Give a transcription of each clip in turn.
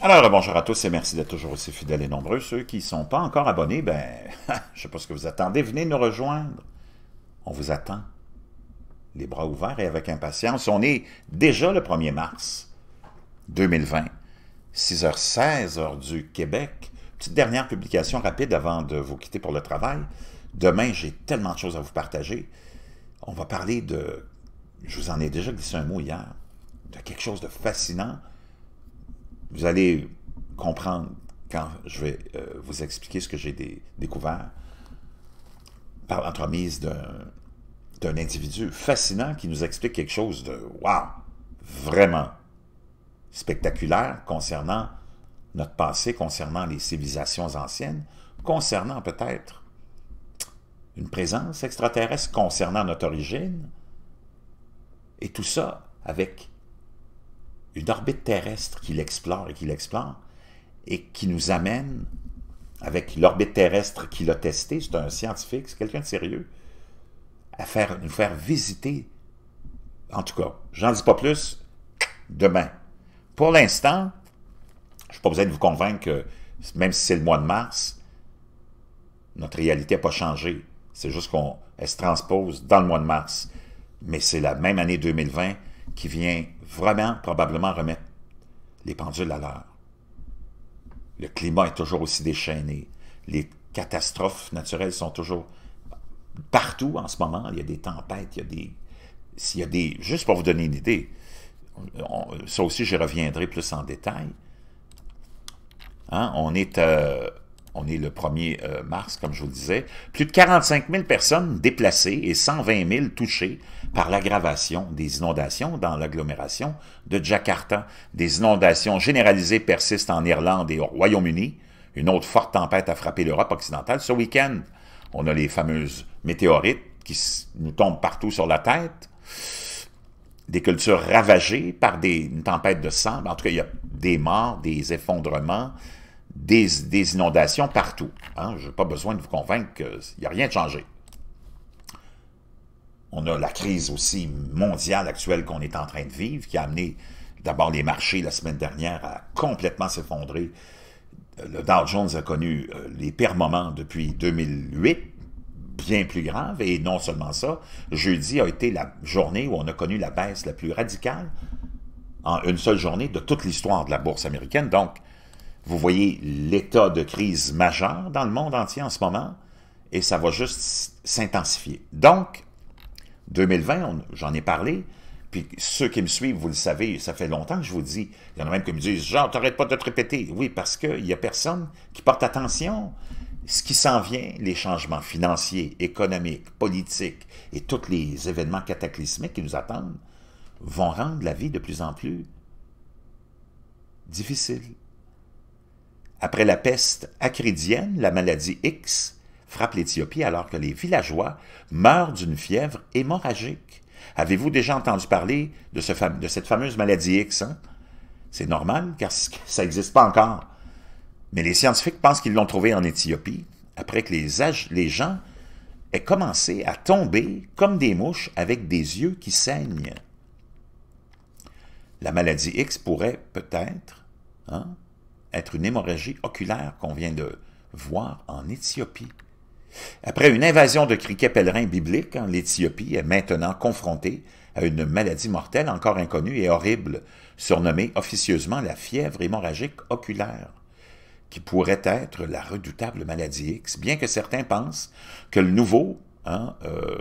Alors, euh, bonjour à tous et merci d'être toujours aussi fidèles et nombreux. Ceux qui ne sont pas encore abonnés, ben, je ne sais pas ce que vous attendez, venez nous rejoindre. On vous attend, les bras ouverts et avec impatience. On est déjà le 1er mars 2020, 6h16, heure du Québec. Petite dernière publication rapide avant de vous quitter pour le travail. Demain, j'ai tellement de choses à vous partager. On va parler de, je vous en ai déjà glissé un mot hier, de quelque chose de fascinant, vous allez comprendre quand je vais euh, vous expliquer ce que j'ai découvert par l'entremise d'un individu fascinant qui nous explique quelque chose de « waouh vraiment spectaculaire concernant notre passé, concernant les civilisations anciennes, concernant peut-être une présence extraterrestre, concernant notre origine, et tout ça avec une orbite terrestre qu'il explore et qu'il explore et qui nous amène, avec l'orbite terrestre qu'il a testée, c'est un scientifique, c'est quelqu'un de sérieux, à faire, nous faire visiter. En tout cas, j'en dis pas plus demain. Pour l'instant, je n'ai pas besoin de vous convaincre que, même si c'est le mois de mars, notre réalité n'a pas changé. C'est juste qu'on se transpose dans le mois de mars. Mais c'est la même année 2020 qui vient vraiment probablement remettre les pendules à l'heure. Le climat est toujours aussi déchaîné. Les catastrophes naturelles sont toujours partout en ce moment. Il y a des tempêtes, il y a des... s'il y a des juste pour vous donner une idée, ça aussi, j'y reviendrai plus en détail. Hein, on est euh, on est le 1er euh, mars, comme je vous le disais, plus de 45 000 personnes déplacées et 120 000 touchées par l'aggravation des inondations dans l'agglomération de Jakarta. Des inondations généralisées persistent en Irlande et au Royaume-Uni. Une autre forte tempête a frappé l'Europe occidentale ce week-end. On a les fameuses météorites qui nous tombent partout sur la tête. Des cultures ravagées par des, une tempête de sable. En tout cas, il y a des morts, des effondrements, des, inondations partout. Hein. Je n'ai pas besoin de vous convaincre qu'il n'y a rien de changé. On a la crise aussi mondiale actuelle qu'on est en train de vivre, qui a amené d'abord les marchés la semaine dernière à complètement s'effondrer. Euh, le Dow Jones a connu euh, les pires moments depuis 2008, bien plus graves. et non seulement ça, jeudi a été la journée où on a connu la baisse la plus radicale en une seule journée de toute l'histoire de la bourse américaine. Donc, vous voyez l'état de crise majeure dans le monde entier en ce moment, et ça va juste s'intensifier. Donc, 2020, j'en ai parlé, puis ceux qui me suivent, vous le savez, ça fait longtemps que je vous dis, il y en a même qui me disent, genre, t'arrêtes pas de te répéter. Oui, parce qu'il n'y a personne qui porte attention. Ce qui s'en vient, les changements financiers, économiques, politiques et tous les événements cataclysmiques qui nous attendent, vont rendre la vie de plus en plus difficile. Après la peste acridienne, la maladie X frappe l'Éthiopie alors que les villageois meurent d'une fièvre hémorragique. Avez-vous déjà entendu parler de, cette fameuse maladie X? Hein? C'est normal, car ça n'existe pas encore. Mais les scientifiques pensent qu'ils l'ont trouvée en Éthiopie, après que les, les gens aient commencé à tomber comme des mouches avec des yeux qui saignent. La maladie X pourrait peut-être hein, être une hémorragie oculaire qu'on vient de voir en Éthiopie. Après une invasion de criquets pèlerins bibliques, hein, l'Éthiopie est maintenant confrontée à une maladie mortelle encore inconnue et horrible, surnommée officieusement la fièvre hémorragique oculaire, qui pourrait être la redoutable maladie X, bien que certains pensent que le nouveau, hein, euh,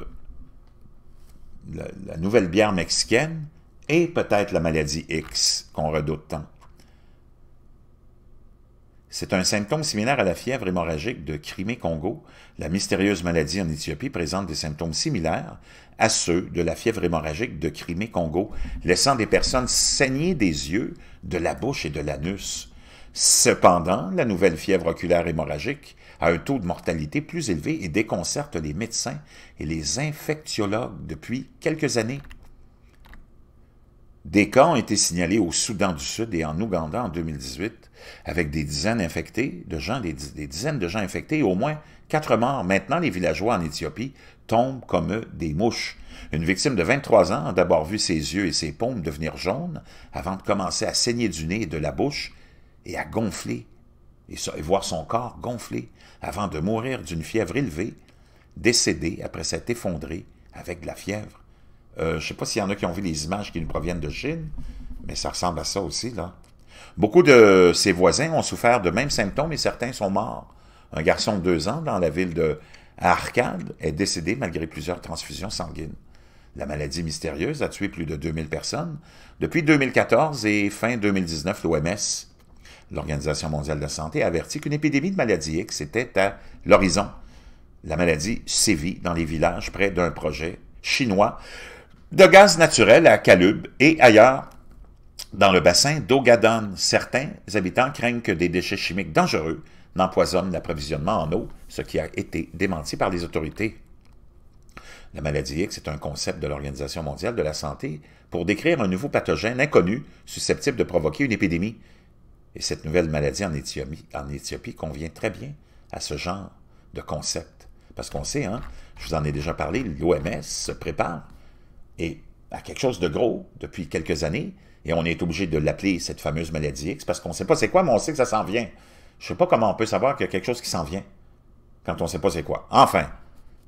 la nouvelle bière mexicaine, est peut-être la maladie X qu'on redoute tant. C'est un symptôme similaire à la fièvre hémorragique de Crimée-Congo. La mystérieuse maladie en Éthiopie présente des symptômes similaires à ceux de la fièvre hémorragique de Crimée-Congo, laissant des personnes saigner des yeux, de la bouche et de l'anus. Cependant, la nouvelle fièvre oculaire hémorragique a un taux de mortalité plus élevé et déconcerte les médecins et les infectiologues depuis quelques années. Des cas ont été signalés au Soudan du Sud et en Ouganda en 2018, avec des dizaines infectées de gens, des, dizaines de gens infectés et au moins quatre morts. Maintenant, les villageois en Éthiopie tombent comme des mouches. Une victime de 23 ans a d'abord vu ses yeux et ses paumes devenir jaunes avant de commencer à saigner du nez et de la bouche et à gonfler, et, voir son corps gonfler avant de mourir d'une fièvre élevée, décédée après s'être effondrée avec de la fièvre. Euh, je ne sais pas s'il y en a qui ont vu les images qui nous proviennent de Chine, mais ça ressemble à ça aussi, là. Beaucoup de ses voisins ont souffert de mêmes symptômes et certains sont morts. Un garçon de deux ans dans la ville de Arcade est décédé malgré plusieurs transfusions sanguines. La maladie mystérieuse a tué plus de 2000 personnes depuis 2014 et fin 2019, l'OMS, l'Organisation mondiale de la santé, a averti qu'une épidémie de maladie X était à l'horizon. La maladie sévit dans les villages près d'un projet chinois de gaz naturel à Kalub et ailleurs dans le bassin d'Ogadon. Certains habitants craignent que des déchets chimiques dangereux n'empoisonnent l'approvisionnement en eau, ce qui a été démenti par les autorités. La maladie X est un concept de l'Organisation mondiale de la santé pour décrire un nouveau pathogène inconnu susceptible de provoquer une épidémie. Et cette nouvelle maladie en Éthiopie, en Éthiopie convient très bien à ce genre de concept. Parce qu'on sait, hein, je vous en ai déjà parlé, l'OMS se prépare et à quelque chose de gros depuis quelques années, et on est obligé de l'appeler cette fameuse maladie X, parce qu'on ne sait pas c'est quoi, mais on sait que ça s'en vient. Je ne sais pas comment on peut savoir qu'il y a quelque chose qui s'en vient quand on ne sait pas c'est quoi. Enfin,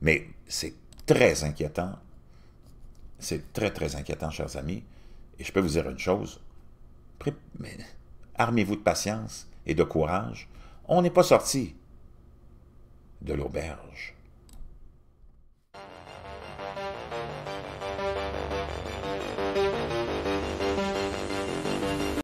mais c'est très inquiétant. C'est très, très inquiétant, chers amis. Et je peux vous dire une chose. Armez-vous de patience et de courage. On n'est pas sorti de l'auberge.